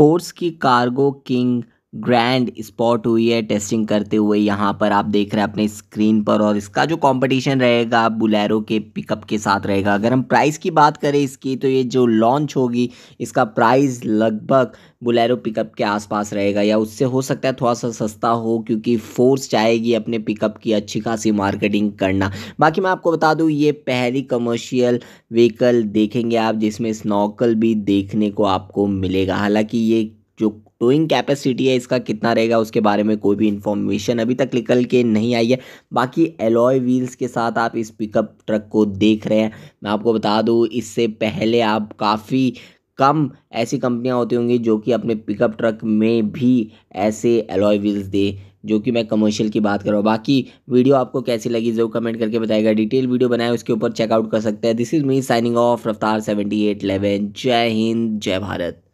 force की cargo king grand spot हुई है टेस्टिंग करते हुए यहाँ पर आप देख रहे हैं अपने स्क्रीन पर और इसका जो कंपटीशन रहेगा बुलेरो के पिकअप के साथ रहेगा अगर हम प्राइस की बात करें इसकी तो ये जो लॉन्च होगी इसका प्राइस लगभग बुलेरो पिकअप के आसपास रहेगा या उससे हो सकता है थोड़ा सा सस्ता हो क्योंकि फोर्स चाहेगी अपने पिकअप की अच्छी खासी मार्केटिंग करना बाकी मैं आपको बता दूँ ये पहली कमर्शियल व्हीकल देखेंगे आप जिसमें स्नोकल भी देखने को आपको मिलेगा हालाँकि ये जो टोइंग कैपेसिटी है इसका कितना रहेगा उसके बारे में कोई भी इन्फॉर्मेशन अभी तक निकल के नहीं आई है बाकी एलॉय व्हील्स के साथ आप इस पिकअप ट्रक को देख रहे हैं मैं आपको बता दूँ इससे पहले आप काफ़ी कम ऐसी कंपनियां होती होंगी जो कि अपने पिकअप ट्रक में भी ऐसे एलॉय व्हील्स दे जो कि मैं कमर्शियल की बात कर रहा हूँ बाकी वीडियो आपको कैसी लगी जरूर कमेंट करके बताएगा डिटेल वीडियो बनाए उसके ऊपर चेकआउट कर सकते हैं this is me signing off Raftaar seventy eight जय हिंद जय भारत